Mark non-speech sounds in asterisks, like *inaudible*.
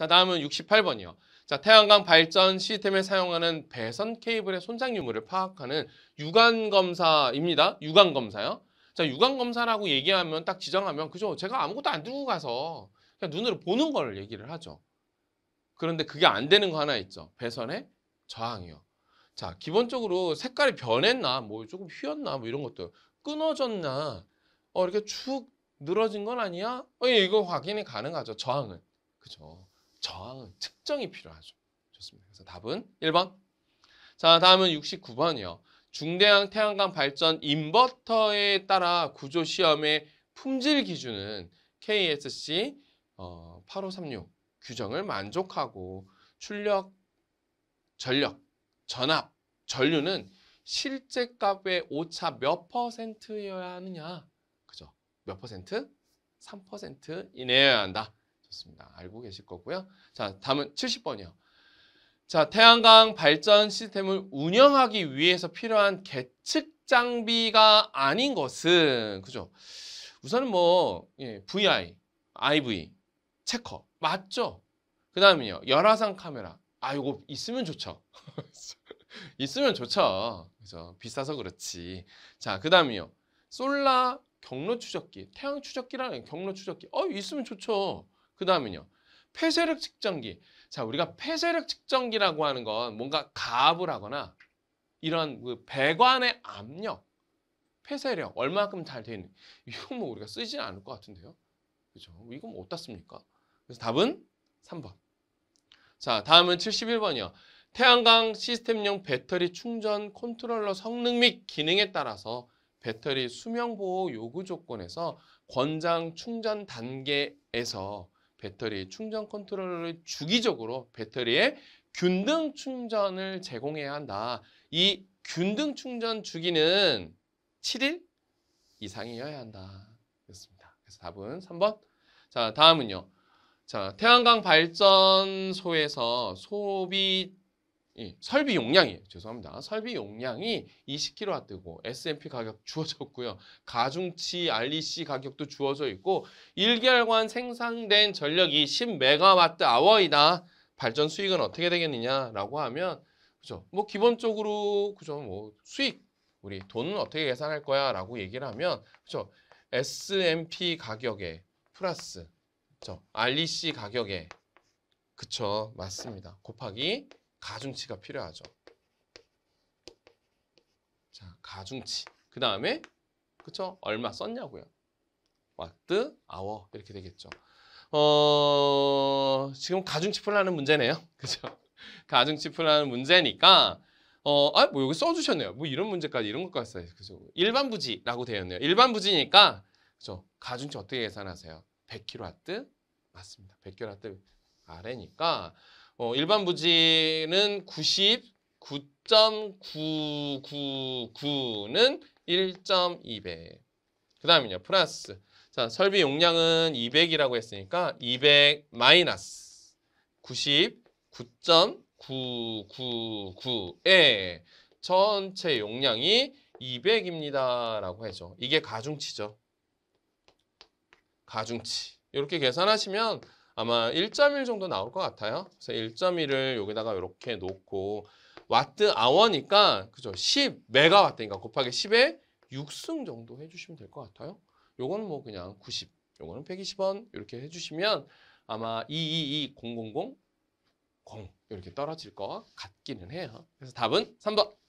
자, 다음은 68번이요. 자, 태양광 발전 시스템에 사용하는 배선 케이블의 손상 유무를 파악하는 유관 검사입니다. 유관 검사요. 자, 유관 검사라고 얘기하면 딱 지정하면 그죠? 제가 아무것도 안 들고 가서 그냥 눈으로 보는 걸 얘기를 하죠. 그런데 그게 안 되는 거 하나 있죠. 배선의 저항이요. 자, 기본적으로 색깔이 변했나, 뭐 조금 휘었나, 뭐 이런 것도 끊어졌나, 어, 이렇게 축 늘어진 건 아니야? 어, 예, 이거 확인이 가능하죠. 저항은. 그죠. 저항은 측정이 필요하죠. 좋습니다. 그래서 답은 1번. 자, 다음은 69번이요. 중대형 태양광 발전 인버터에 따라 구조 시험의 품질 기준은 KSC 어, 8536 규정을 만족하고 출력, 전력, 전압, 전류는 실제 값의 오차 몇 퍼센트여야 하느냐? 그죠? 몇 퍼센트? 3% 이내여야 한다. 좋습니다. 알고 계실 거고요. 자, 다음은 70번이요. 자, 태양광 발전 시스템을 운영하기 위해서 필요한 계측 장비가 아닌 것은 그죠? 우선은 뭐 예, VI, IV, 체커 맞죠? 그 다음은요 열화상 카메라. 아 이거 있으면 좋죠. *laughs* 있으면 좋죠. 그죠? 비싸서 그렇지. 자, 그 다음이요 솔라 경로 추적기, 태양 추적기라는 경로 추적기. 어, 있으면 좋죠. 그 다음은요. 폐쇄력 측정기. 자, 우리가 폐쇄력 측정기라고 하는 건 뭔가 가압을 하거나 이런 그 배관의 압력, 폐쇄력, 얼마큼 잘 되어 있는. 이건 뭐 우리가 쓰지 않을 것 같은데요. 그죠? 뭐 이건 뭐 어디다 씁니까? 그래서 답은 3번. 자, 다음은 71번이요. 태양광 시스템용 배터리 충전 컨트롤러 성능 및 기능에 따라서 배터리 수명 보호 요구 조건에서 권장 충전 단계에서 배터리 충전 컨트롤러를 주기적으로 배터리에 균등 충전을 제공해야 한다. 이 균등 충전 주기는 7일 이상이어야 한다. 그렇습니다. 그래서 답은 3번. 자, 다음은요. 자, 태양광 발전소에서 소비 예, 설비 용량이 죄송합니다. 설비 용량이 20kWh고 S&P 가격 *laughs* 주어졌고요. 가중치 REC 가격도 주어져 있고 일결관 생산된 전력이 10MWh이다. 발전 수익은 어떻게 되겠느냐라고 하면 그죠? 뭐 기본적으로 그죠? 뭐 수익 우리 돈은 어떻게 계산할 거야라고 얘기를 하면 그죠? S&P 가격에 플러스 그죠? REC 가격에 그쵸 맞습니다. 곱하기 가중치가 필요하죠. 자, 가중치. 그 다음에 그쵸? 얼마 썼냐고요. 왓트 아워 이렇게 되겠죠. 어, 지금 가중치 풀라는 문제네요. *laughs* 그죠? 가중치 풀라는 문제니까 어, 아, 뭐 여기 써주셨네요. 뭐 이런 문제까지 이런 것까지 써요. 그죠? 일반 부지라고 되어 네요 일반 부지니까 그죠? 가중치 어떻게 계산하세요? 100kW 맞습니다. 100kW 아래니까 어, 일반 부지는 99.999는 1.2배. 그 다음은요. 플러스. 자, 설비 용량은 200이라고 했으니까 200 마이너스 99.999의 전체 용량이 200입니다. 라고 해줘. 이게 가중치죠. 가중치. 이렇게 계산하시면 아마 1.1 정도 나올 것 같아요. 그래서 1.1을 여기다가 이렇게 놓고 와트 아워니까 그죠? 10 메가와트니까 곱하기 10에 6승 정도 해주시면 될 것 같아요. 요거는 뭐 그냥 90, 요거는 120원 이렇게 해주시면 아마 222000 0 이렇게 떨어질 것 같기는 해요. 그래서 답은 3번.